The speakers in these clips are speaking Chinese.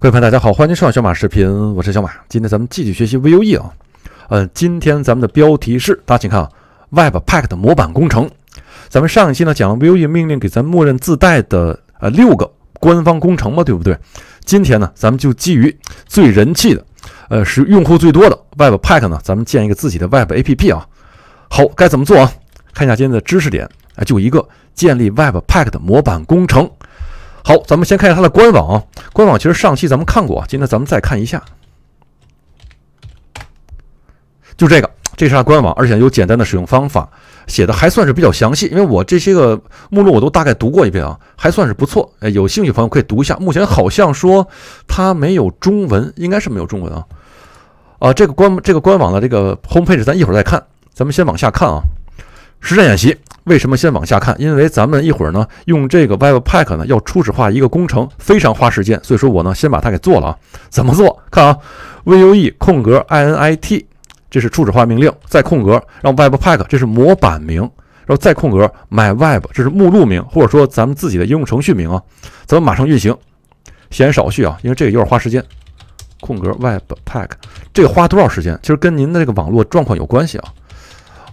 各位朋友，大家好，欢迎收看小马视频，我是小马。今天咱们继续学习 Vue 啊，呃，今天咱们的标题是，大家请看啊，Webpack 的模板工程。咱们上一期呢讲了 Vue 命令给咱默认自带的呃六个官方工程嘛，对不对？今天呢，咱们就基于最人气的，呃，是用户最多的 Webpack 呢，咱们建一个自己的 Web App 啊。好，该怎么做啊？看一下今天的知识点，啊，就一个建立 Webpack 的模板工程。好，咱们先看一下它的官网。啊。官网其实上期咱们看过，今天咱们再看一下。就这个，这是它官网，而且有简单的使用方法，写的还算是比较详细。因为我这些个目录我都大概读过一遍啊，还算是不错。哎，有兴趣朋友可以读一下。目前好像说它没有中文，应该是没有中文啊。啊，这个官这个官网的这个 homepage 咱一会儿再看，咱们先往下看啊。实战演习为什么先往下看？因为咱们一会儿呢用这个 Web Pack 呢要初始化一个工程，非常花时间，所以说我呢先把它给做了啊。怎么做？看啊，Vue 空格 INIT 这是初始化命令，再空格让 Web Pack 这是模板名，然后再空格 My Web 这是目录名或者说咱们自己的应用程序名啊。咱们马上运行。闲少叙啊，因为这个有点花时间。空格 Web Pack 这花多少时间？其实跟您的这个网络状况有关系啊。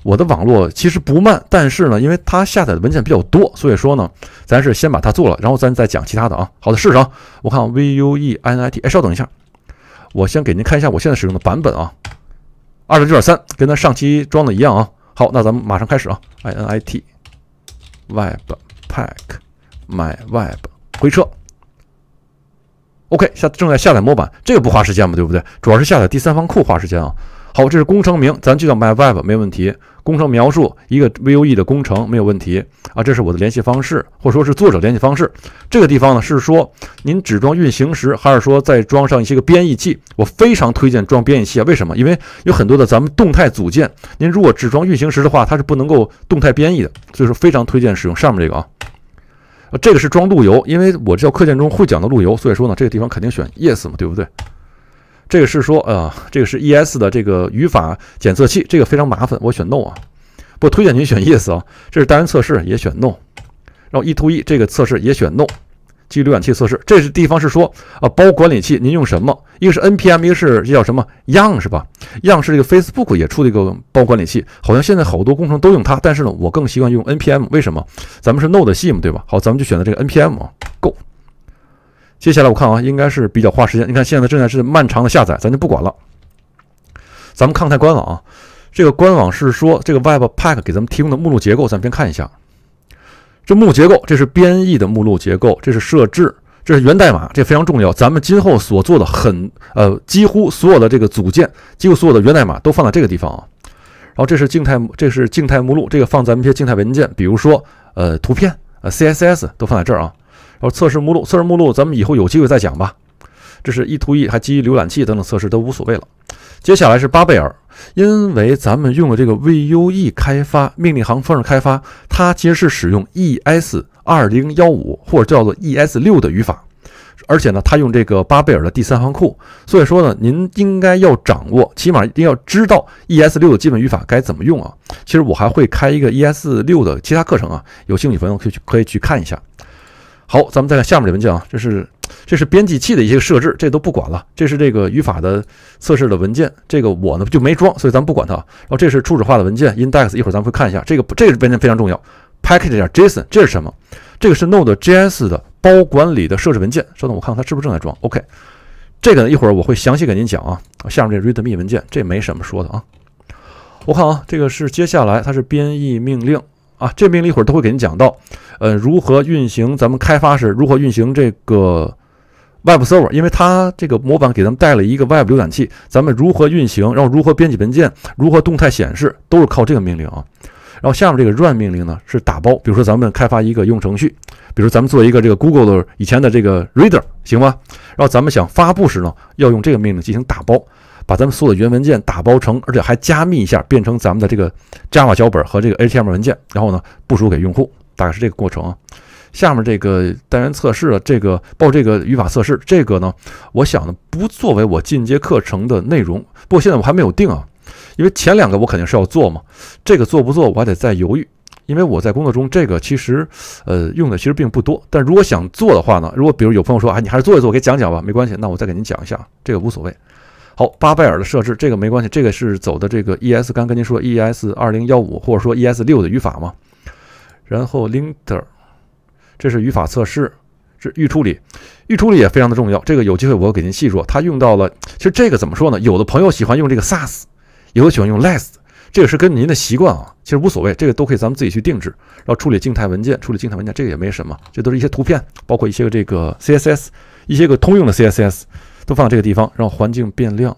我的网络其实不慢，但是呢，因为它下载的文件比较多，所以说呢，咱是先把它做了，然后咱再讲其他的啊。好的，试试啊。我看 v u e i n i t，哎，稍等一下，我先给您看一下我现在使用的版本啊，二十九点三，跟咱上期装的一样啊。好，那咱们马上开始啊，i n i t web pack my web 回车，OK，下正在下载模板，这个不花时间嘛，对不对？主要是下载第三方库花时间啊。好，这是工程名，咱就叫 my web 没问题。工程描述一个 VUE 的工程没有问题啊，这是我的联系方式，或者说是作者联系方式。这个地方呢是说您只装运行时，还是说再装上一些个编译器？我非常推荐装编译器啊，为什么？因为有很多的咱们动态组件，您如果只装运行时的话，它是不能够动态编译的，所以说非常推荐使用上面这个啊。这个是装路由，因为我知道课件中会讲的路由，所以说呢，这个地方肯定选 Yes 嘛，对不对？这个是说啊，这个是 E S 的这个语法检测器，这个非常麻烦，我选 No 啊，不推荐您选 Yes 啊。这是单元测试也选 No，然后 E to E 这个测试也选 No，基于浏览器测试，这是地方是说啊，包管理器您用什么？一个是 N P M，一个是叫什么 Young 是吧？Young 是这个 Facebook 也出的一个包管理器，好像现在好多工程都用它，但是呢，我更习惯用 N P M，为什么？咱们是 Node 系嘛，对吧？好，咱们就选择这个 N P M 啊，Go。接下来我看啊，应该是比较花时间。你看现在正在是漫长的下载，咱就不管了。咱们看看官网啊，这个官网是说这个 Webpack 给咱们提供的目录结构，咱们先看一下。这目录结构，这是编译的目录结构，这是设置，这是源代码，这非常重要。咱们今后所做的很呃，几乎所有的这个组件，几乎所有的源代码都放在这个地方啊。然后这是静态，这是静态目录，这个放咱们一些静态文件，比如说呃图片呃 CSS 都放在这儿啊。然后测试目录，测试目录，咱们以后有机会再讲吧。这是一 o e 还基于浏览器等等测试都无所谓了。接下来是巴贝尔，因为咱们用的这个 Vue 开发命令行方式开发，它其实是使用 ES 二零幺五或者叫做 ES 六的语法，而且呢，它用这个巴贝尔的第三行库，所以说呢，您应该要掌握，起码一定要知道 ES 六的基本语法该怎么用啊。其实我还会开一个 ES 六的其他课程啊，有兴趣朋友可以去可以去看一下。好，咱们再看下面这文件啊，这是这是编辑器的一些设置，这都不管了。这是这个语法的测试的文件，这个我呢就没装，所以咱们不管它。然后这是初始化的文件，index，一会儿咱们会看一下。这个这个文件非常重要。package.json，这是什么？这个是 node.js 的包管理的设置文件。稍等，我看看它是不是正在装。OK，这个呢一会儿我会详细给您讲啊。下面这 readme 文件这没什么说的啊。我看啊，这个是接下来它是编译命令。啊，这命令一会儿都会给您讲到，呃，如何运行咱们开发时如何运行这个 web server，因为它这个模板给咱们带了一个 web 浏览器，咱们如何运行，然后如何编辑文件，如何动态显示，都是靠这个命令啊。然后下面这个 run 命令呢是打包，比如说咱们开发一个应用程序，比如咱们做一个这个 Google 的以前的这个 reader，行吗？然后咱们想发布时呢，要用这个命令进行打包。把咱们所有的源文件打包成，而且还加密一下，变成咱们的这个 Java 脚本和这个 HTML 文件，然后呢部署给用户，大概是这个过程。啊。下面这个单元测试，这个报这个语法测试，这个呢，我想呢不作为我进阶课程的内容。不过现在我还没有定啊，因为前两个我肯定是要做嘛，这个做不做我还得再犹豫，因为我在工作中这个其实呃用的其实并不多。但如果想做的话呢，如果比如有朋友说，哎，你还是做一做，给讲讲吧，没关系，那我再给您讲一下，这个无所谓。好，巴贝尔的设置这个没关系，这个是走的这个 ES，刚跟您说 ES 二零幺五或者说 ES 六的语法嘛。然后 Linter，这是语法测试，是预处理，预处理也非常的重要。这个有机会我给您细说。它用到了，其实这个怎么说呢？有的朋友喜欢用这个 s a s 有的喜欢用 Less，这个是跟您的习惯啊，其实无所谓，这个都可以咱们自己去定制。然后处理静态文件，处理静态文件这个也没什么，这都是一些图片，包括一些个这个 CSS，一些个通用的 CSS。都放这个地方，让环境变亮。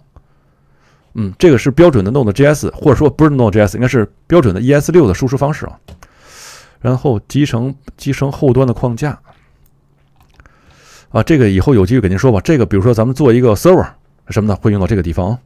嗯，这个是标准的 Node.js，或者说不是 Node.js，应该是标准的 ES 六的输出方式啊。然后集成集成后端的框架啊，这个以后有机会给您说吧。这个比如说咱们做一个 server 什么呢，会用到这个地方啊。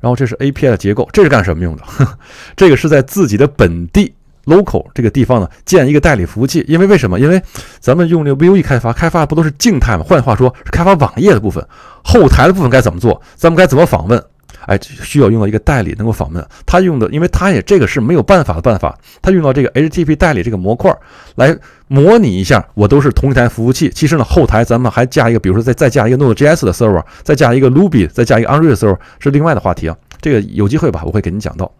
然后这是 API 的结构，这是干什么用的？这个是在自己的本地。local 这个地方呢，建一个代理服务器，因为为什么？因为咱们用这个 Vue 开发，开发不都是静态吗？换句话说，是开发网页的部分，后台的部分该怎么做？咱们该怎么访问？哎，需要用到一个代理能够访问。他用的，因为他也这个是没有办法的办法，他用到这个 HTTP 代理这个模块来模拟一下。我都是同一台服务器。其实呢，后台咱们还加一个，比如说再再加一个 Node.js 的 Server，再加一个 Ruby，再加一个 u n r e a l Server，是另外的话题啊。这个有机会吧，我会给您讲到。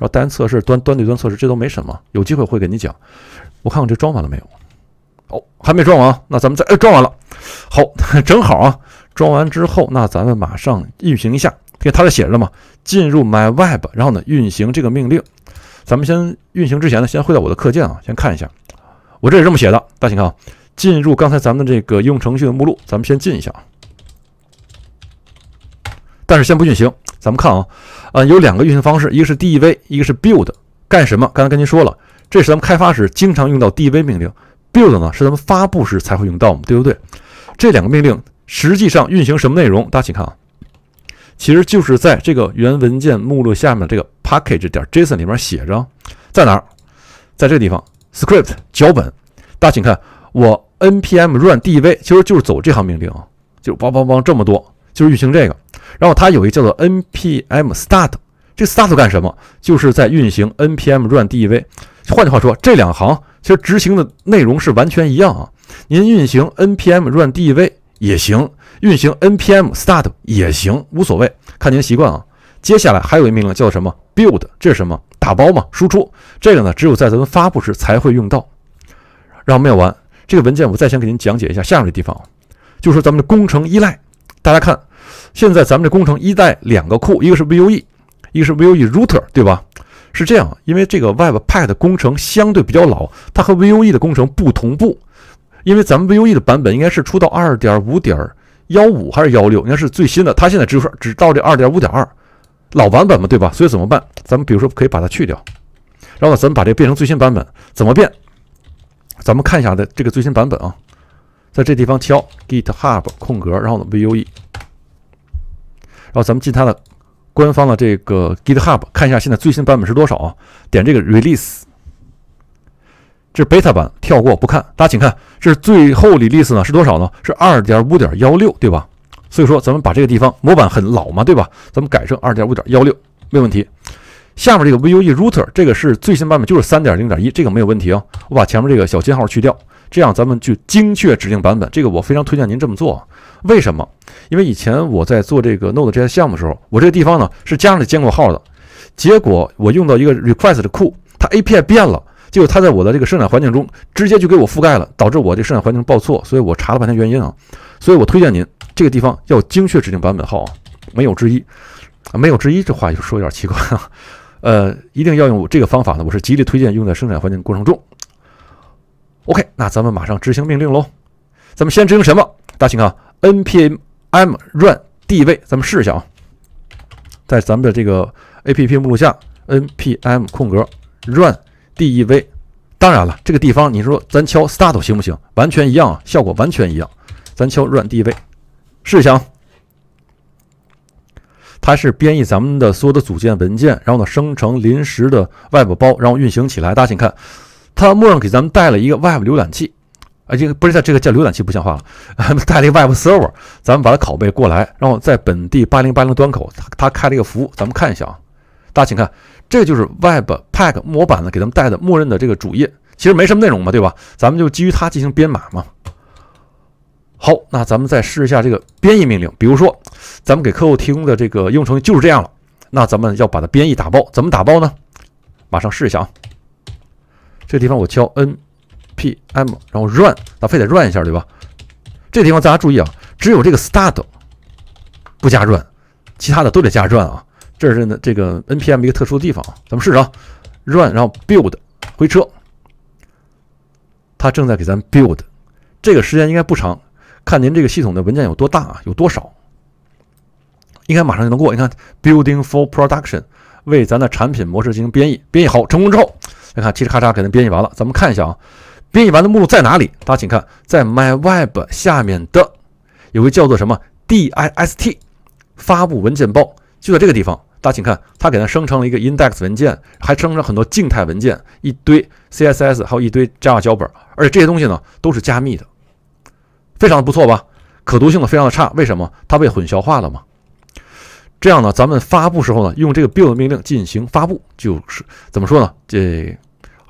然后单测试、端端对端测试，这都没什么。有机会会给你讲。我看看这装完了没有？哦，还没装完。那咱们再……哎，装完了。好，正好啊。装完之后，那咱们马上运行一下。因为它这写着嘛，进入 my web，然后呢，运行这个命令。咱们先运行之前呢，先回到我的课件啊，先看一下。我这是这么写的。大家请看啊，进入刚才咱们的这个应用程序的目录，咱们先进一下啊。但是先不运行。咱们看啊，啊，有两个运行方式，一个是 dev，一个是 build，干什么？刚才跟您说了，这是咱们开发时经常用到 dev 命令，build 呢是咱们发布时才会用到嘛，对不对？这两个命令实际上运行什么内容？大家请看啊，其实就是在这个原文件目录下面这个 package 点 json 里面写着，在哪儿？在这个地方 script 脚本。大家请看，我 npm run dev 其实就是走这行命令啊，就汪汪汪这么多，就是运行这个。然后它有一个叫做 npm start，这 start 干什么？就是在运行 npm run dev。换句话说，这两行其实执行的内容是完全一样啊。您运行 npm run dev 也行，运行 npm start 也行，无所谓，看您的习惯啊。接下来还有一命令叫什么 build？这是什么？打包嘛，输出。这个呢，只有在咱们发布时才会用到。然后没有完这个文件，我再先给您讲解一下下面的地方，就是咱们的工程依赖。大家看。现在咱们这工程一代两个库，一个是 VUE，一个是 VUE Router，对吧？是这样，因为这个 Web Pack 工程相对比较老，它和 VUE 的工程不同步。因为咱们 VUE 的版本应该是出到二点五点幺五还是幺六，应该是最新的。它现在只只到这二点五点二，老版本嘛，对吧？所以怎么办？咱们比如说可以把它去掉，然后咱们把这个变成最新版本。怎么变？咱们看一下的这个最新版本啊，在这地方敲 GitHub 空格，然后呢 VUE。然后咱们进它的官方的这个 GitHub，看一下现在最新版本是多少啊？点这个 Release，这是 Beta 版，跳过不看。大家请看，这是最后 Release 呢？是多少呢？是二点五点幺六，对吧？所以说咱们把这个地方模板很老嘛，对吧？咱们改成二点五点幺六，没问题。下面这个 Vue Router 这个是最新版本，就是三点零点一，这个没有问题啊。我把前面这个小尖号去掉，这样咱们就精确指定版本。这个我非常推荐您这么做。为什么？因为以前我在做这个 Node.js 项目的时候，我这个地方呢是加上了坚果号的，结果我用到一个 request 的库，它 API 变了，结果它在我的这个生产环境中直接就给我覆盖了，导致我这生产环境报错。所以我查了半天原因啊，所以我推荐您这个地方要精确指定版本号啊，没有之一，啊，没有之一，这话就说有点奇怪啊。呃，一定要用这个方法呢，我是极力推荐用在生产环境过程中。OK，那咱们马上执行命令喽，咱们先执行什么？大秦啊。npm run d 位，v 咱们试一下啊，在咱们的这个 app 目录下，npm 空格 run dev。当然了，这个地方你说咱敲 start 行不行？完全一样，啊，效果完全一样。咱敲 run dev，试一下。它是编译咱们的所有的组件文件，然后呢生成临时的 web 包，然后运行起来。大家请看，它默认给咱们带了一个 web 浏览器。啊，这个不是叫这个叫浏览器，不像话了。带了一个 web server，咱们把它拷贝过来，然后在本地八零八零端口，它它开了一个服务，咱们看一下啊。大家请看，这就是 web pack 模板呢，给咱们带的默认的这个主页，其实没什么内容嘛，对吧？咱们就基于它进行编码嘛。好，那咱们再试一下这个编译命令，比如说，咱们给客户提供的这个应用程序就是这样了，那咱们要把它编译打包，怎么打包呢？马上试一下啊。这地方我敲 n。P M，然后 run，咱非得 run 一下，对吧？这地方大家注意啊，只有这个 start 不加 run，其他的都得加 run 啊。这是呢，这个 N P M 一个特殊的地方啊。咱们试试啊，run，然后 build，回车。它正在给咱 build，这个时间应该不长，看您这个系统的文件有多大啊，有多少，应该马上就能过。你看，building for production，为咱的产品模式进行编译，编译好成功之后，来看，嘁哩咔嚓，给咱编译完了。咱们看一下啊。编译完的目录在哪里？大家请看，在 my web 下面的有个叫做什么 dist 发布文件包，就在这个地方。大家请看，它给它生成了一个 index 文件，还生成很多静态文件，一堆 CSS，还有一堆 Java 脚本，而且这些东西呢都是加密的，非常的不错吧？可读性呢非常的差，为什么？它被混淆化了嘛。这样呢，咱们发布时候呢，用这个 build 命令进行发布，就是怎么说呢？这。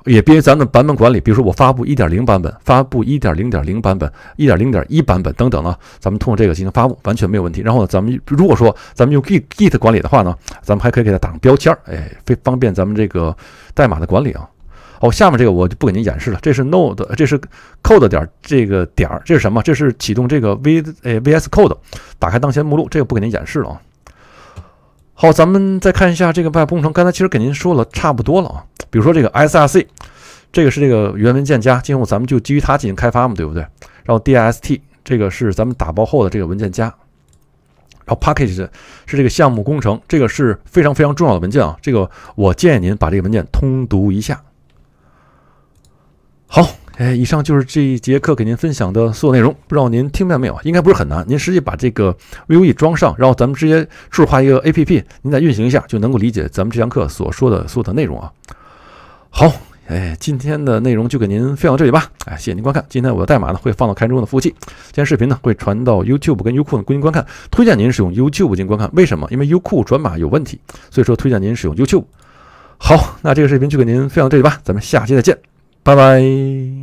也便于咱们版本管理，比如说我发布一点零版本，发布一点零点零版本，一点零点一版本等等啊，咱们通过这个进行发布完全没有问题。然后咱们如果说咱们用 Git Git 管理的话呢，咱们还可以给它打上标签儿，哎，非方便咱们这个代码的管理啊。哦，下面这个我就不给您演示了，这是 Node 这是 Code 点这个点儿，这是什么？这是启动这个 V 哎 VS Code，打开当前目录，这个不给您演示了啊。好，咱们再看一下这个外部工程，刚才其实给您说了差不多了啊。比如说这个 SRC，这个是这个源文件夹，今后咱们就基于它进行开发嘛，对不对？然后 DST 这个是咱们打包后的这个文件夹，然后 package 是这个项目工程，这个是非常非常重要的文件啊。这个我建议您把这个文件通读一下。好，哎，以上就是这一节课给您分享的所有内容，不知道您听明白没有？应该不是很难。您实际把这个 Vue 装上，然后咱们直接初始化一个 APP，您再运行一下，就能够理解咱们这堂课所说的所有的内容啊。好，哎，今天的内容就给您分享到这里吧，哎，谢谢您观看。今天我的代码呢会放到开中的服务器，今天视频呢会传到 YouTube 跟优酷呢供您观看，推荐您使用 YouTube 进行观看。为什么？因为优酷转码有问题，所以说推荐您使用 YouTube。好，那这个视频就给您分享到这里吧，咱们下期再见，拜拜。